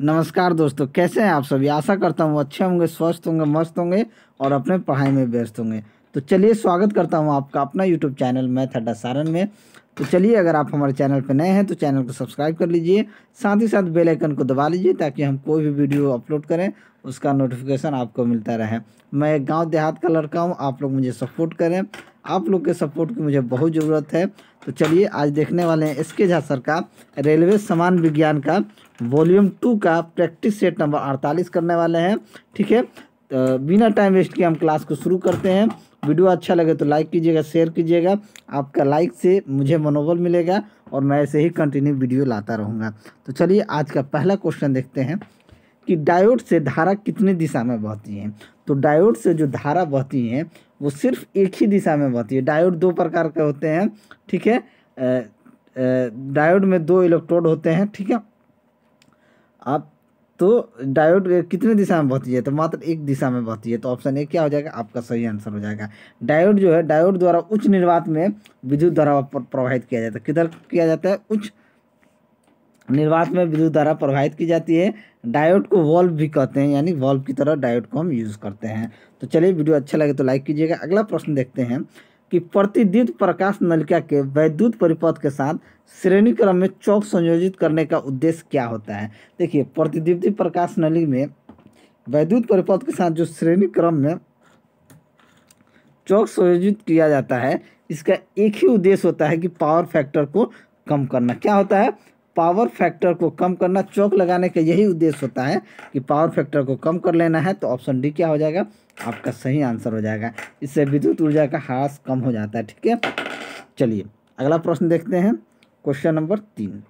नमस्कार दोस्तों कैसे हैं आप सभी आशा करता हूँ अच्छे होंगे स्वस्थ होंगे मस्त होंगे और अपने पढ़ाई में व्यस्त होंगे तो चलिए स्वागत करता हूँ आपका अपना यूट्यूब चैनल मैथ अड्डा सारण में तो चलिए अगर आप हमारे चैनल पर नए हैं तो चैनल को सब्सक्राइब कर लीजिए साथ ही साथ बेल आइकन को दबा लीजिए ताकि हम कोई भी वीडियो अपलोड करें उसका नोटिफिकेशन आपको मिलता रहे मैं एक गाँव देहात का लड़का हूँ आप लोग मुझे सपोर्ट करें आप लोग के सपोर्ट की मुझे बहुत ज़रूरत है तो चलिए आज देखने वाले हैं एस के झा सर का रेलवे समान विज्ञान का वॉल्यूम टू का प्रैक्टिस सेट नंबर अड़तालीस करने वाले हैं ठीक है तो बिना टाइम वेस्ट किए हम क्लास को शुरू करते हैं वीडियो अच्छा लगे तो लाइक कीजिएगा शेयर कीजिएगा आपका लाइक से मुझे मनोबल मिलेगा और मैं ऐसे ही कंटिन्यू वीडियो लाता रहूँगा तो चलिए आज का पहला क्वेश्चन देखते हैं कि डायोड से धारा कितनी दिशा में बहती है तो डायोड से जो धारा बहती है वो सिर्फ एक ही दिशा में बहती है डायोड दो प्रकार के होते हैं ठीक है डायोड में दो इलेक्ट्रोड होते हैं ठीक है आप तो डायोड कितने दिशा में बहती है तो मात्र एक दिशा में बहती है तो ऑप्शन ए क्या हो जाएगा आपका सही आंसर हो जाएगा डायोड जो है डायोड द्वारा उच्च निर्वात में विद्युत धारा प्रवाहित किया जाता है किधर किया जाता है उच्च निर्वात में विद्युत धारा प्रवाहित की जाती है डायोड को वॉल्व भी कहते हैं यानी वॉल्व की तरह डायोड को हम यूज़ करते हैं तो चलिए वीडियो अच्छा लगे तो लाइक कीजिएगा अगला प्रश्न देखते हैं कि प्रतिद्युत प्रकाश नलिका के वैद्युत परिपथ के साथ श्रेणी क्रम में चौक संयोजित करने का उद्देश्य क्या होता है देखिए प्रतिद्युत प्रकाश नली में वैद्युत परिपथ के साथ जो श्रेणी क्रम में चौक संयोजित किया जाता है इसका एक ही उद्देश्य होता है कि पावर फैक्टर को कम करना क्या होता है पावर फैक्टर को कम करना चौक लगाने का यही उद्देश्य होता है कि पावर फैक्टर को कम कर लेना है तो ऑप्शन डी क्या हो जाएगा आपका सही आंसर हो जाएगा इससे विद्युत ऊर्जा का ह्रास कम हो जाता है ठीक है चलिए अगला प्रश्न देखते हैं क्वेश्चन नंबर तीन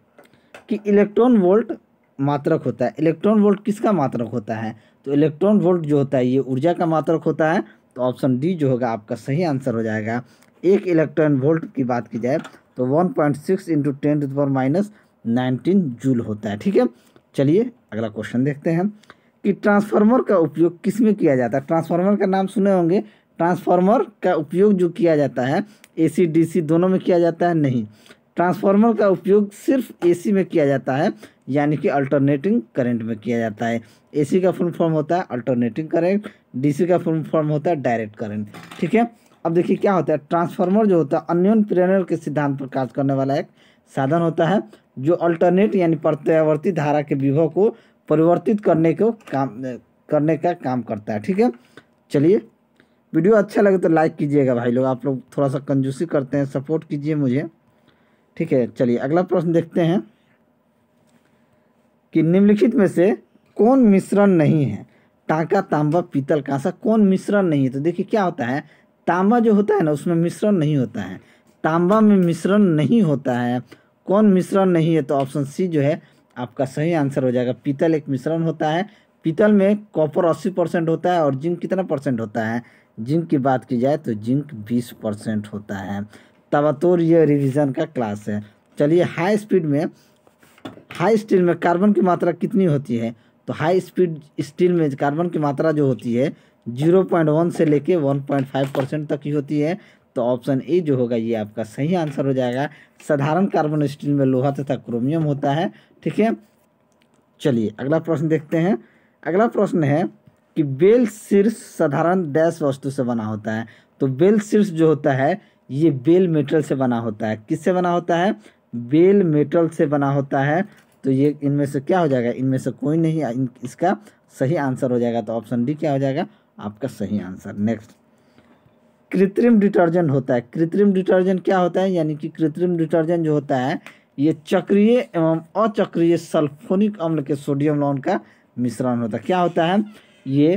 कि इलेक्ट्रॉन वोल्ट मात्रक होता है इलेक्ट्रॉन वोल्ट किसका मात्रक होता है तो इलेक्ट्रॉन वोल्ट जो होता है ये ऊर्जा का मात्रक होता है तो ऑप्शन डी जो होगा आपका सही आंसर हो जाएगा एक इलेक्ट्रॉन वोल्ट की बात की जाए तो one point six into ten to power minus nineteen joule होता है ठीक है चलिए अगला क्वेश्चन देखते हैं कि ट्रांसफार्मर का उपयोग किस में किया जाता है ट्रांसफार्मर का नाम सुने होंगे ट्रांसफार्मर का उपयोग जो किया जाता है एसी डीसी दोनों में किया जाता है नहीं ट्रांसफार्मर का उपयोग सिर्फ एसी में किया जाता है यानी कि अल्टरनेटिंग करंट में किया जाता है एसी का फुल फॉर्म होता है अल्टरनेटिंग करेंट डी का फुल फॉर्म होता है डायरेक्ट करेंट ठीक है अब देखिए क्या होता है ट्रांसफार्मर जो होता है अन्योन प्रेरणा के सिद्धांत पर कार्य करने वाला एक साधन होता है जो अल्टरनेट यानी प्रत्यावर्ती धारा के विभव को परिवर्तित करने को काम करने का काम करता है ठीक है चलिए वीडियो अच्छा लगे तो लाइक कीजिएगा भाई लोग आप लोग थोड़ा सा कंजूसी करते हैं सपोर्ट कीजिए मुझे ठीक है चलिए अगला प्रश्न देखते हैं कि निम्नलिखित में से कौन मिश्रण नहीं है टाँका तांबा पीतल कांसा कौन मिश्रण नहीं है तो देखिए क्या होता है तांबा जो होता है ना उसमें मिश्रण नहीं होता है तांबा में मिश्रण नहीं होता है कौन मिश्रण नहीं है तो ऑप्शन सी जो है आपका सही आंसर हो जाएगा पीतल एक मिश्रण होता है पीतल में कॉपर अस्सी परसेंट होता है और जिंक कितना परसेंट होता है जिंक की बात की जाए तो जिंक बीस परसेंट होता है तबातोर यह रिविजन का क्लास है चलिए हाई स्पीड में हाई स्टील में कार्बन की मात्रा कितनी होती है तो हाई स्पीड स्टील में कार्बन की मात्रा जो होती है जीरो पॉइंट वन से लेके वन पॉइंट फाइव परसेंट तक ही होती है तो ऑप्शन ए जो होगा ये आपका सही आंसर हो जाएगा साधारण कार्बन स्टील में लोहा तथा क्रोमियम होता है ठीक है चलिए अगला प्रश्न देखते हैं अगला प्रश्न है कि बेल शीर्ष साधारण दैस वस्तु से बना होता है तो बेल शीर्ष जो होता है ये बेल मेटल से बना होता है किससे बना होता है बेल मेटल से बना होता है तो ये इनमें से क्या हो जाएगा इनमें से कोई नहीं इसका सही आंसर हो जाएगा तो ऑप्शन डी क्या हो जाएगा आपका सही आंसर नेक्स्ट कृत्रिम डिटर्जेंट होता है कृत्रिम डिटर्जेंट क्या होता है यानी कि कृत्रिम डिटर्जेंट जो होता है ये चक्रिय एवं अचक्रिय सल्फोनिक अम्ल के सोडियम लॉन का मिश्रण होता है क्या होता है ये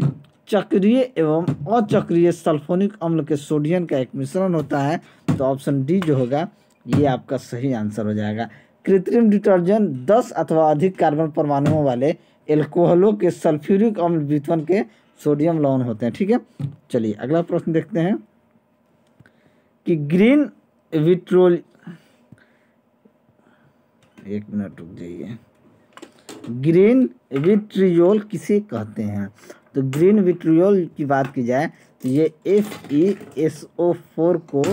चक्रिय एवं अचक्रिय सल्फोनिक अम्ल के सोडियम का एक मिश्रण होता है तो ऑप्शन डी जो होगा ये आपका सही आंसर हो जाएगा कृत्रिम डिटर्जेंट दस अथवा अधिक कार्बन परमाणुओं वाले एल्कोहलों के सल्फ्यूरिक अम्ल वितरण के सोडियम लॉन होते हैं ठीक है चलिए अगला प्रश्न देखते हैं कि ग्रीन विट्रोल एक मिनट रुक जाइए ग्रीन विट्रियोल किसे कहते हैं तो ग्रीन विट्रियोल की बात की जाए तो ये F E S O four को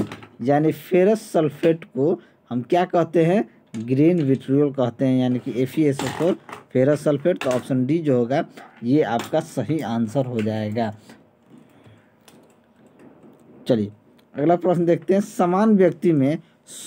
यानी फेरस सल्फेट को हम क्या कहते हैं ग्रीन विट्रियोल कहते हैं यानी कि F E S O four ferrous sulphate तो ऑप्शन डी जो होगा ये आपका सही आंसर हो जाएगा चलिए अगला प्रश्न देखते हैं समान व्यक्ति में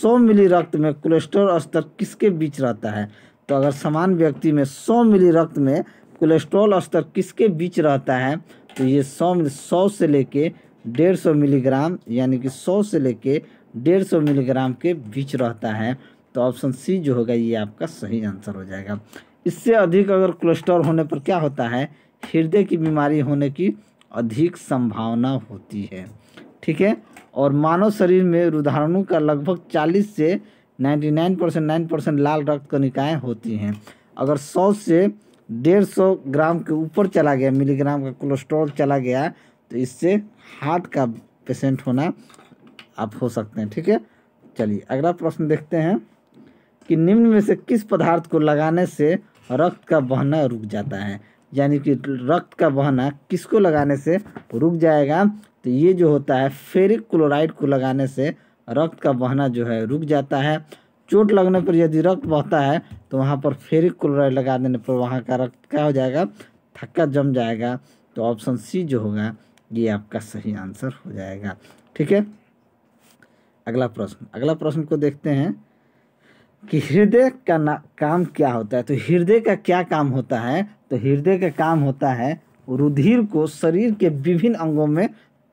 100 मिली रक्त में कोलेस्ट्रॉल स्तर किसके बीच रहता है तो अगर समान व्यक्ति में 100 मिली रक्त में कोलेस्ट्रॉल स्तर किसके बीच रहता है तो ये 100 सौ से लेके 150 मिलीग्राम यानी कि 100 से लेके 150 मिलीग्राम के बीच रहता है तो ऑप्शन सी जो होगा ये आपका सही आंसर हो जाएगा इससे अधिक अगर कोलेस्ट्रॉल होने पर क्या होता है हृदय की बीमारी होने की अधिक संभावना होती है ठीक है और मानव शरीर में रुधारणु का लगभग 40 से 99 परसेंट नाइन परसेंट लाल रक्त कणिकाएँ होती हैं अगर 100 से 150 ग्राम के ऊपर चला गया मिलीग्राम का कोलेस्ट्रॉल चला गया तो इससे हार्ट का पेशेंट होना आप हो सकते हैं ठीक है चलिए अगला प्रश्न देखते हैं कि निम्न में से किस पदार्थ को लगाने से रक्त का बहना रुक जाता है यानी कि रक्त का बहना किसको लगाने से रुक जाएगा तो ये जो होता है फेरिक क्लोराइड को लगाने से रक्त का बहना जो है रुक जाता है चोट लगने पर यदि रक्त बहता है तो वहाँ पर फेरिक क्लोराइड लगा देने पर वहाँ का रक्त क्या हो जाएगा थक्का जम जाएगा तो ऑप्शन सी जो होगा ये आपका सही आंसर हो जाएगा ठीक है अगला प्रश्न अगला प्रश्न को देखते हैं कि हृदय का ना काम क्या होता है तो हृदय का क्या काम होता है तो हृदय का काम होता है रुधिर को शरीर के विभिन्न अंगों में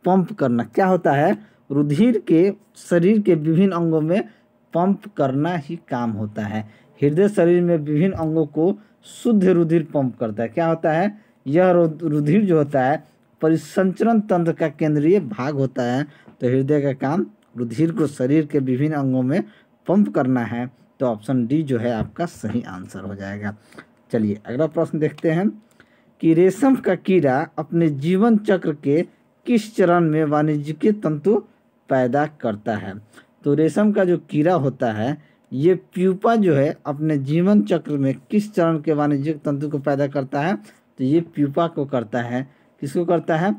पंप करना क्या होता है रुधिर के शरीर के विभिन्न अंगों में पंप करना ही काम होता है हृदय शरीर में विभिन्न अंगों को शुद्ध रुधिर पंप करता है क्या होता है यह रुधिर जो होता है परिसंचरण तंत्र का केंद्रीय भाग होता है तो हृदय का काम रुधिर को शरीर के विभिन्न अंगों में पंप करना है तो ऑप्शन डी जो है आपका सही आंसर हो जाएगा चलिए अगला प्रश्न देखते हैं कि रेशम का कीड़ा अपने जीवन चक्र के किस चरण में वाणिज्यिक तंतु पैदा करता है तो रेशम का जो कीड़ा होता है ये प्यूपा जो है अपने जीवन चक्र में किस चरण के वाणिज्यिक तंतु को पैदा करता है तो ये प्यूपा को करता है किसको करता है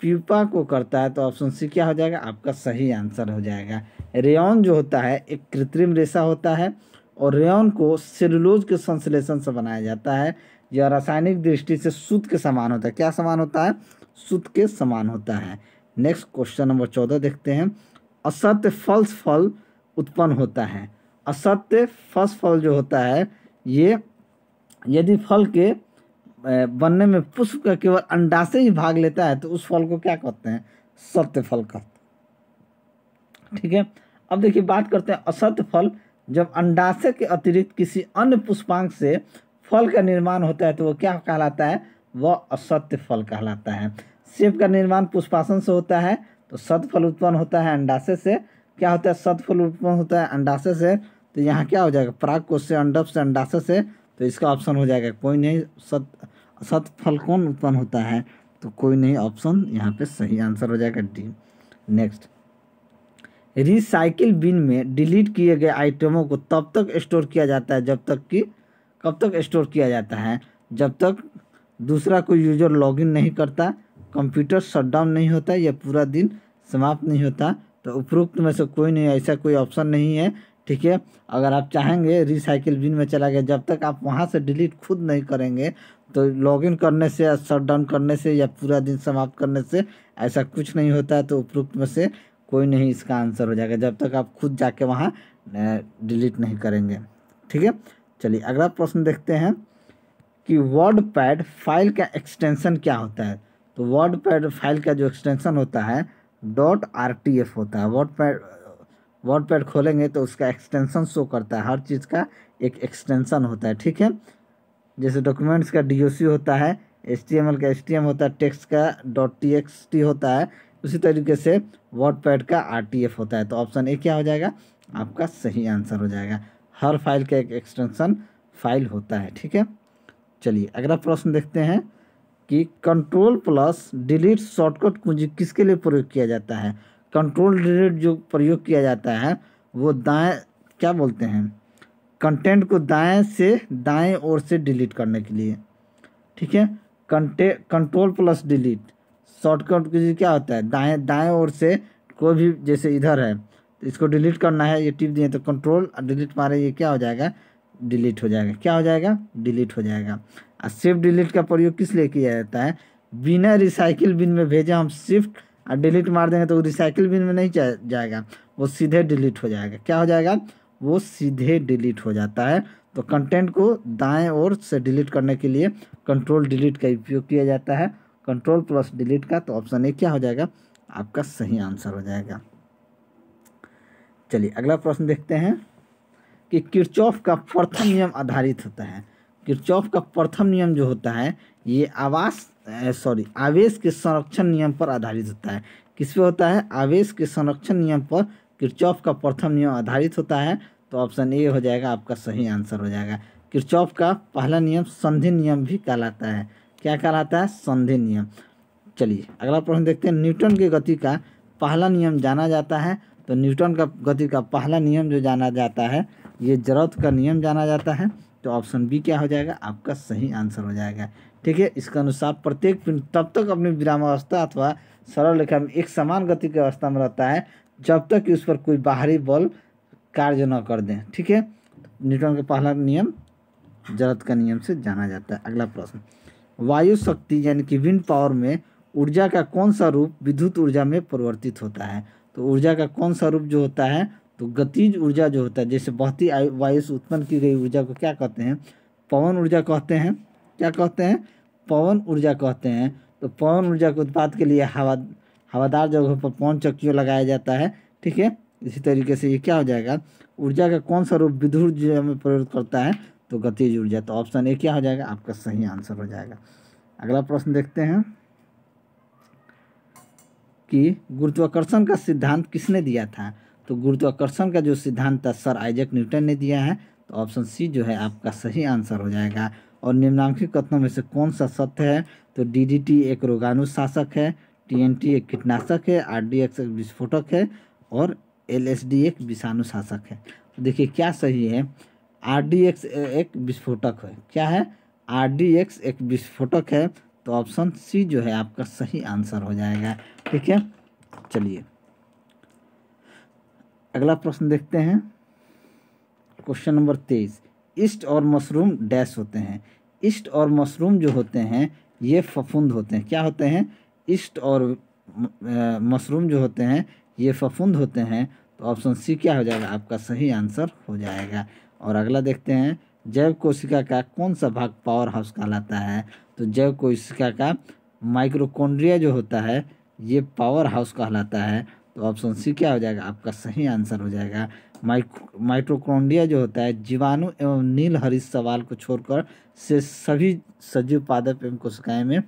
प्यूपा को करता है तो ऑप्शन सी क्या हो जाएगा आपका सही आंसर हो जाएगा रेयन जो होता है एक कृत्रिम रेशा होता है और रेयन को सेलुलोज के संश्लेषण से बनाया जाता है यह रासायनिक दृष्टि से सूत के समान होता है क्या समान होता है सुत के समान होता है नेक्स्ट क्वेश्चन नंबर चौदह देखते हैं असत्य फल्स फल उत्पन्न होता है असत्य फस फल जो होता है ये यदि फल के बनने में पुष्प का केवल अंडा से ही भाग लेता है तो उस फल को क्या कहते हैं सत्य फल कहते ठीक है अब देखिए बात करते हैं असत्य फल जब अंडाशय के अतिरिक्त किसी अन्य पुष्पांग से फल का निर्माण होता है तो वो क्या कहलाता है वह असत्य फल कहलाता है सेब का निर्माण पुष्पासन से होता है तो सतफल उत्पन्न होता है अंडाशय से क्या होता है सतफल उत्पन्न होता है अंडाशय से तो यहाँ क्या हो जाएगा प्राग कोष से अंडप से अंडाशय से तो इसका ऑप्शन हो जाएगा कोई नहीं सत फल कौन उत्पन्न होता है तो कोई नहीं ऑप्शन यहाँ पे सही आंसर हो जाएगा डी नेक्स्ट रिसाइकिल बिन में डिलीट किए गए आइटमों को तब तक स्टोर किया जाता है जब तक कि कब तक स्टोर किया जाता है जब तक दूसरा कोई यूज़र लॉगिन नहीं करता कंप्यूटर शटडाउन नहीं होता या पूरा दिन समाप्त नहीं होता तो उपरोक्त में से कोई नहीं ऐसा कोई ऑप्शन नहीं है ठीक है अगर आप चाहेंगे रिसाइकिल बिन में चला गया जब तक आप वहाँ से डिलीट खुद नहीं करेंगे तो लॉगिन करने से या शट डाउन करने से या पूरा दिन समाप्त करने से ऐसा कुछ नहीं होता है तो उपरोक्त में से कोई नहीं इसका आंसर हो जाएगा जब तक आप खुद जाके वहाँ डिलीट नहीं करेंगे ठीक है चलिए अगला प्रश्न देखते हैं कि वर्ड पैड फाइल का एक्सटेंशन क्या होता है तो वर्ड पैड फाइल का जो एक्सटेंशन होता है डॉट आर टी एफ होता है वर्ड पैड वर्ड पैड खोलेंगे तो उसका एक्सटेंशन शो करता है हर चीज़ का एक एक्सटेंशन होता है ठीक है जैसे डॉक्यूमेंट्स का डी ओ सी होता है एच टी एम एल का एच टी एम होता है टेक्स्ट का डॉट टी एक्स टी होता है उसी तरीके से वर्ड पैड का आर टी एफ होता है तो ऑप्शन ए क्या हो जाएगा आपका सही आंसर हो जाएगा हर फाइल का एक एक्सटेंशन फाइल होता है ठीक है चलिए अगला प्रश्न देखते हैं कि कंट्रोल प्लस डिलीट शॉर्टकट कुंजी किसके लिए प्रयोग किया जाता है कंट्रोल डिलीट जो प्रयोग किया जाता है वो दाएं क्या बोलते हैं कंटेंट को दाएं से दाएं ओर से डिलीट करने के लिए ठीक है कंटे कंट्रोल प्लस डिलीट शॉर्टकट कुंजी क्या होता है दाएं दाएं ओर से कोई भी जैसे इधर है तो इसको डिलीट करना है ये टिप दिए तो कंट्रोल डिलीट मारे ये क्या हो जाएगा डिलीट हो जाएगा क्या हो जाएगा डिलीट हो जाएगा और शिफ्ट डिलीट का प्रयोग किस लिए किया जाता है बिना रिसाइकिल बिन में भेजे हम शिफ्ट और डिलीट मार देंगे तो वो रिसाइकिल बिन में नहीं जाएगा वो सीधे डिलीट हो जाएगा क्या हो जाएगा वो सीधे डिलीट हो जाता है तो कंटेंट को दाएं ओर से डिलीट करने के लिए कंट्रोल डिलीट का उपयोग किया जाता है कंट्रोल प्लस डिलीट का तो ऑप्शन ए क्या हो जाएगा आपका सही आंसर हो जाएगा चलिए अगला प्रश्न देखते हैं कि किरचौफ का प्रथम नियम आधारित होता है किरचौफ का प्रथम नियम जो होता है ये आवास सॉरी आवेश के संरक्षण नियम पर आधारित होता है किस पे होता है आवेश के संरक्षण नियम पर किरचौफ का प्रथम नियम आधारित होता है तो ऑप्शन ए हो जाएगा आपका सही आंसर हो जाएगा किरचौफ का पहला नियम संधि नियम भी कहलाता है क्या कहलाता है संधि नियम चलिए अगला प्रश्न देखते हैं न्यूटन की गति का पहला नियम जाना जाता है तो न्यूटन का गति का पहला नियम जो जाना जाता है ये जरूरत का नियम जाना जाता है तो ऑप्शन बी क्या हो जाएगा आपका सही आंसर हो जाएगा ठीक है इसके अनुसार प्रत्येक पिंड तब तक अपनी विरामावस्था अथवा सरल रेखा में एक समान गति की अवस्था में रहता है जब तक कि उस पर कोई बाहरी बल कार्य न कर दें ठीक है न्यूटन का पहला नियम जरत का नियम से जाना जाता है अगला प्रश्न वायु शक्ति यानी कि विंड पावर में ऊर्जा का कौन सा रूप विद्युत ऊर्जा में परिवर्तित होता है तो ऊर्जा का कौन सा रूप जो होता है तो गतिज ऊर्जा जो होता है जैसे बहती वायु से उत्पन्न की गई ऊर्जा को क्या कहते हैं पवन ऊर्जा कहते हैं क्या कहते हैं पवन ऊर्जा कहते हैं तो पवन ऊर्जा के उत्पाद के लिए हवा हवादार जगह पर पवन चक्कियों लगाया जाता है ठीक है इसी तरीके से ये क्या हो जाएगा ऊर्जा का कौन सा रूप विद्युत ऊर्जा में प्रयोग करता है तो गतिज ऊर्जा तो ऑप्शन ए क्या हो जाएगा आपका सही आंसर हो जाएगा अगला प्रश्न देखते हैं कि गुरुत्वाकर्षण का सिद्धांत किसने दिया था तो गुरुत्वाकर्षण का जो सिद्धांत था सर आइजक न्यूटन ने दिया है तो ऑप्शन सी जो है आपका सही आंसर हो जाएगा और निम्नांकित कथनों में से कौन सा सत्य है तो डीडीटी एक रोगानुशासक है टीएनटी एक कीटनाशक है आरडीएक्स एक विस्फोटक है और एलएसडी एक विषाणुशासक है तो देखिए क्या सही है आरडीएक्स एक विस्फोटक है क्या है आरडीएक्स एक विस्फोटक है तो ऑप्शन सी जो है आपका सही आंसर हो जाएगा ठीक है चलिए अगला प्रश्न देखते हैं क्वेश्चन नंबर तेईस ईस्ट और मशरूम डैश होते हैं ईस्ट और मशरूम जो होते हैं ये फफूंद होते हैं क्या होते हैं ईस्ट और मशरूम जो होते हैं ये फफूंद होते हैं तो ऑप्शन सी क्या हो जाएगा आपका सही आंसर हो जाएगा और अगला देखते हैं जैव कोशिका का कौन सा भाग पावर हाउस कहलाता है तो जैव कोशिका का माइक्रोकोन्ड्रिया जो होता है ये पावर हाउस कहलाता है तो ऑप्शन सी क्या हो जाएगा आपका सही आंसर हो जाएगा माइक्रो माइट्रोक्रोंडिया जो होता है जीवाणु एवं नील हरित सवाल को छोड़कर से सभी सजीव पादप एवं कोशिकाएं में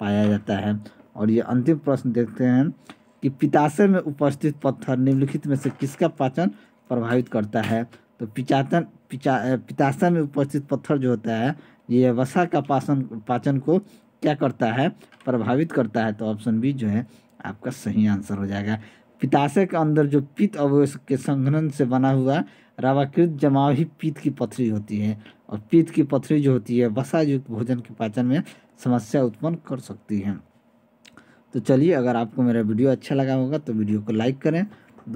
पाया जाता है और ये अंतिम प्रश्न देखते हैं कि पिताशय में उपस्थित पत्थर निम्नलिखित में से किसका पाचन प्रभावित करता है तो पिचातन पिचा पिताशय में उपस्थित पत्थर जो होता है ये वसा का पाचन पाचन को क्या करता है प्रभावित करता है तो ऑप्शन बी जो है आपका सही आंसर हो जाएगा पिताशय के अंदर जो पित्त अवयव के संघनन से बना हुआ रावाकृत जमाव ही पित्त की पथरी होती है और पित्त की पथरी जो होती है युक्त भोजन के पाचन में समस्या उत्पन्न कर सकती है तो चलिए अगर आपको मेरा वीडियो अच्छा लगा होगा तो वीडियो को लाइक करें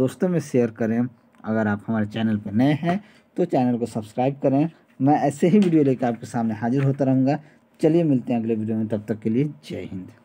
दोस्तों में शेयर करें अगर आप हमारे चैनल पर नए हैं तो चैनल को सब्सक्राइब करें मैं ऐसे ही वीडियो लेकर आपके सामने हाजिर होता रहूँगा चलिए मिलते हैं अगले वीडियो में तब तक के लिए जय हिंद